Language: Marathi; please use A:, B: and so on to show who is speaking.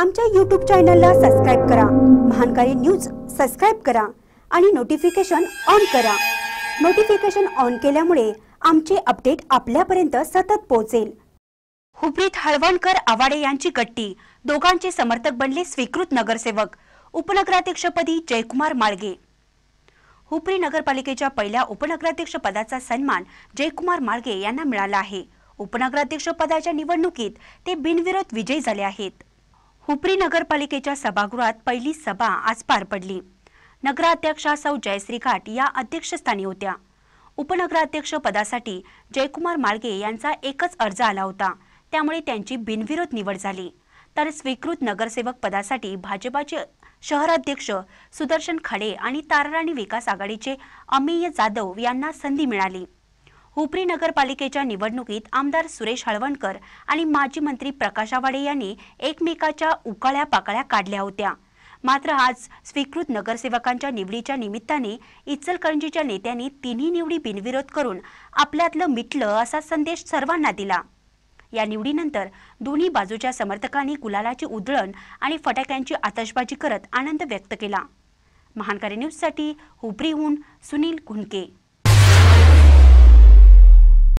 A: आमच्या यूट्यूब चॅनलला सबस्क्राईब करा महानकारी न्यूज सबस्क्राईब करा आणि नोटिफिकेशन ऑन करा नोटिफिकेशन ऑन केल्यामुळे आमचे अपडेट आपल्यापर्यंत सतत पोहोचेल हुबरीत हळवणकर आवाडे यांची गट्टी दोघांचे समर्थक बनले स्वीकृत नगरसेवक उपनगराध्यक्षपदी जयकुमार माळगे हुपरी नगरपालिकेच्या पहिल्या उपनगराध्यक्षपदाचा पदाचा सन्मान जयकुमार माळगे यांना मिळाला आहे उपनगराध्यक्षपदाच्या पदाच्या निवडणुकीत ते बिनविरोध विजयी झाले आहेत हुपरी नगरपालिकेच्या सभागृहात पहिली सभा आज पार पडली नगराध्यक्षा सौ जयश्री घाट या अध्यक्षस्थानी होत्या उपनगराध्यक्ष पदासाठी जयकुमार माळगे यांचा एकच अर्ज आला होता त्यामुळे त्यांची बिनविरोध निवड झाली तर स्वीकृत नगरसेवक पदासाठी भाजपाचे शहराध्यक्ष सुदर्शन खडे आणि ताराराणी विकास आघाडीचे अमेय जाधव यांना संधी मिळाली हुपरी नगरपालिकेच्या निवडणुकीत आमदार सुरेश हळवणकर आणि माजी मंत्री प्रकाश आवाडे यांनी एकमेकाच्या उकाळ्या पाकळ्या काढल्या होत्या मात्र आज स्वीकृत नगरसेवकांच्या निवडीच्या निमित्ताने इचलकरंजीच्या नेत्यांनी तिन्ही निवडी बिनविरोध करून आपल्यातलं मिटलं असा संदेश सर्वांना दिला या निवडीनंतर दोन्ही बाजूच्या समर्थकांनी गुलालाची उधळण आणि फटाक्यांची आतषबाजी करत आनंद व्यक्त केला महानकारी न्यूजसाठी हुबरीहून सुनील घुंडके